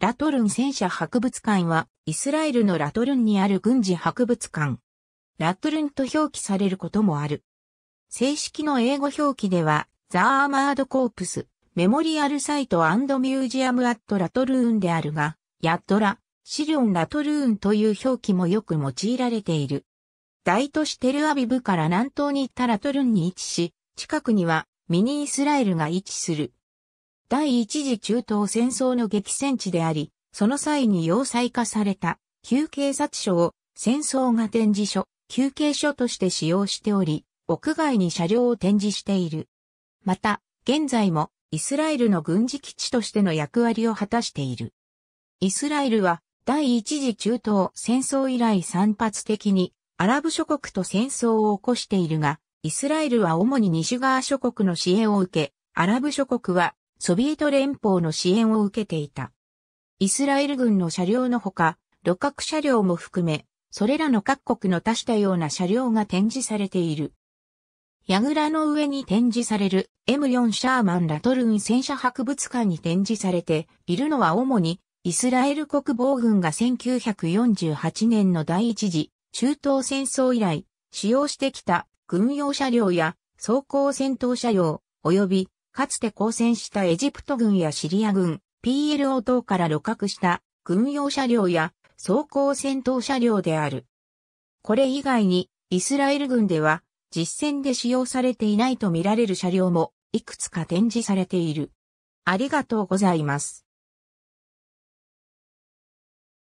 ラトルン戦車博物館は、イスラエルのラトルンにある軍事博物館。ラトルンと表記されることもある。正式の英語表記では、ザ・アーマード・コープス、メモリアル・サイト・ミュージアム・アット・ラトルーンであるが、ヤットラ、シリオン・ラトルーンという表記もよく用いられている。大都市テルアビブから南東に行ったラトルンに位置し、近くにはミニイスラエルが位置する第一次中東戦争の激戦地であり、その際に要塞化された旧警察署を戦争が展示所、休憩所として使用しており、屋外に車両を展示している。また、現在もイスラエルの軍事基地としての役割を果たしている。イスラエルは第一次中東戦争以来散発的にアラブ諸国と戦争を起こしているが、イスラエルは主に西側諸国の支援を受け、アラブ諸国はソビエト連邦の支援を受けていた。イスラエル軍の車両のほか、旅客車両も含め、それらの各国の多種多様な車両が展示されている。櫓の上に展示される M4 シャーマン・ラトルン戦車博物館に展示されているのは主にイスラエル国防軍が1948年の第一次中東戦争以来使用してきた軍用車両や装甲戦闘車両及びかつて交戦したエジプト軍やシリア軍、PLO 等から旅客した軍用車両や装甲戦闘車両である。これ以外に、イスラエル軍では、実戦で使用されていないとみられる車両も、いくつか展示されている。ありがとうございます。